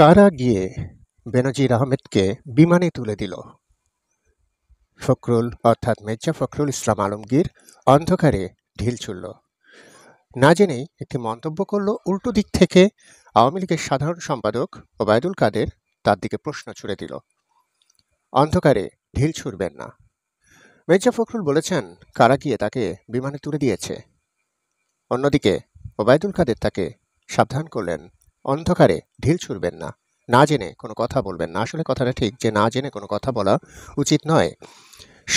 কারা গিয়ে বেনজির আহমেদকে বিমানে তুলে দিল ফখরুল অর্থাৎ মির্জা ফখরুল ইসলাম আলমগীর অন্ধকারে ঢিল ছুড়ল না জেনেই একটি মন্তব্য করল উল্টো দিক থেকে আওয়ামী লীগের সাধারণ সম্পাদক ওবায়দুল কাদের তার দিকে প্রশ্ন ছুড়ে দিল অন্ধকারে ঢিল ছুড়বেন না মির্জা ফখরুল বলেছেন কারা গিয়ে তাকে বিমানে তুলে দিয়েছে অন্যদিকে ওবায়দুল কাদের তাকে সাবধান করলেন অন্ধকারে ঢিল ছুড়বেন না না জেনে কোনো কথা বলবেন না আসলে কথাটা ঠিক যে না জেনে কোনো কথা বলা উচিত নয়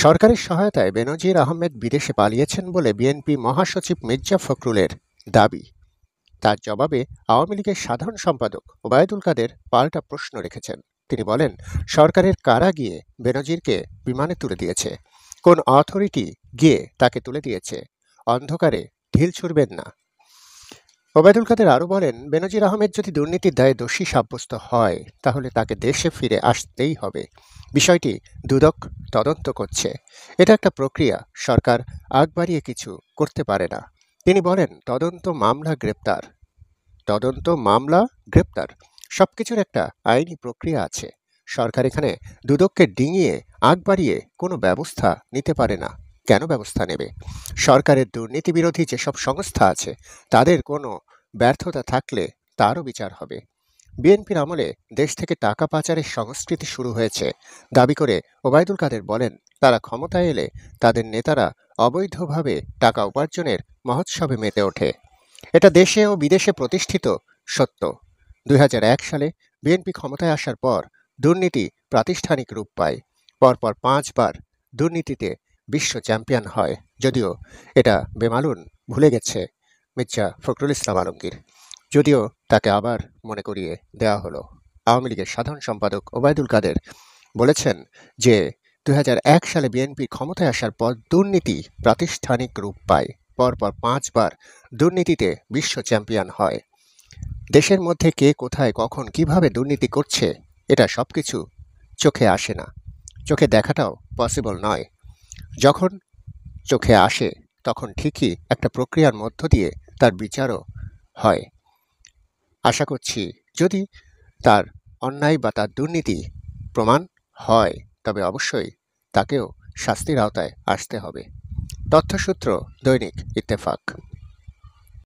সরকারের সহায়তায় বেনজির আহমেদ বিদেশে পালিয়েছেন বলে বিএনপি মহাসচিব মির্জা ফখরুলের দাবি তার জবাবে আওয়ামী লীগের সাধারণ সম্পাদক ওবায়দুল কাদের পাল্টা প্রশ্ন রেখেছেন তিনি বলেন সরকারের কারা গিয়ে বেনজিরকে বিমানে তুলে দিয়েছে কোন অথরিটি গিয়ে তাকে তুলে দিয়েছে অন্ধকারে ঢিল ছুড়বেন না ওবায়দুল কাদের আরও বলেন বেনজির আহমেদ যদি দুর্নীতির দায়ে দোষী সাব্যস্ত হয় তাহলে তাকে দেশে ফিরে আসতেই হবে বিষয়টি দুদক তদন্ত করছে এটা একটা প্রক্রিয়া সরকার আগ বাড়িয়ে কিছু করতে পারে না তিনি বলেন তদন্ত মামলা গ্রেপ্তার তদন্ত মামলা গ্রেপ্তার সব কিছুর একটা আইনি প্রক্রিয়া আছে সরকার এখানে দুদককে ডিঙিয়ে আগ বাড়িয়ে কোনো ব্যবস্থা নিতে পারে না কেন ব্যবস্থা নেবে সরকারের দুর্নীতিবিরোধী যেসব সংস্থা আছে তাদের কোনো ব্যর্থতা থাকলে তারও বিচার হবে বিএনপির আমলে দেশ থেকে টাকা পাচারের সংস্কৃতি শুরু হয়েছে দাবি করে ওবায়দুল কাদের বলেন তারা ক্ষমতায় এলে তাদের নেতারা অবৈধভাবে টাকা উপার্জনের মহোৎসবে মেতে ওঠে এটা দেশে ও বিদেশে প্রতিষ্ঠিত সত্য দুই সালে বিএনপি ক্ষমতায় আসার পর দুর্নীতি প্রাতিষ্ঠানিক রূপ পায় পরপর পাঁচবার দুর্নীতিতে বিশ্ব চ্যাম্পিয়ন হয় যদিও এটা বেমালুন ভুলে গেছে মির্জা ফখরুল ইসলাম আলমগীর যদিও তাকে আবার মনে করিয়ে দেওয়া হলো আওয়ামী লীগের সাধারণ সম্পাদক ওবায়দুল কাদের বলেছেন যে দু সালে বিএনপি ক্ষমতায় আসার পর দুর্নীতি প্রাতিষ্ঠানিক রূপ পায় পরপর পাঁচবার দুর্নীতিতে বিশ্ব চ্যাম্পিয়ন হয় দেশের মধ্যে কে কোথায় কখন কিভাবে দুর্নীতি করছে এটা সব কিছু চোখে আসে না চোখে দেখাটাও পসিবল নয় যখন চোখে আসে তখন ঠিকই একটা প্রক্রিয়ার মধ্য দিয়ে তার বিচারও হয় আশা করছি যদি তার অন্যায় বা তার দুর্নীতি প্রমাণ হয় তবে অবশ্যই তাকেও শাস্তির আওতায় আসতে হবে তথ্যসূত্র দৈনিক ইত্তেফাক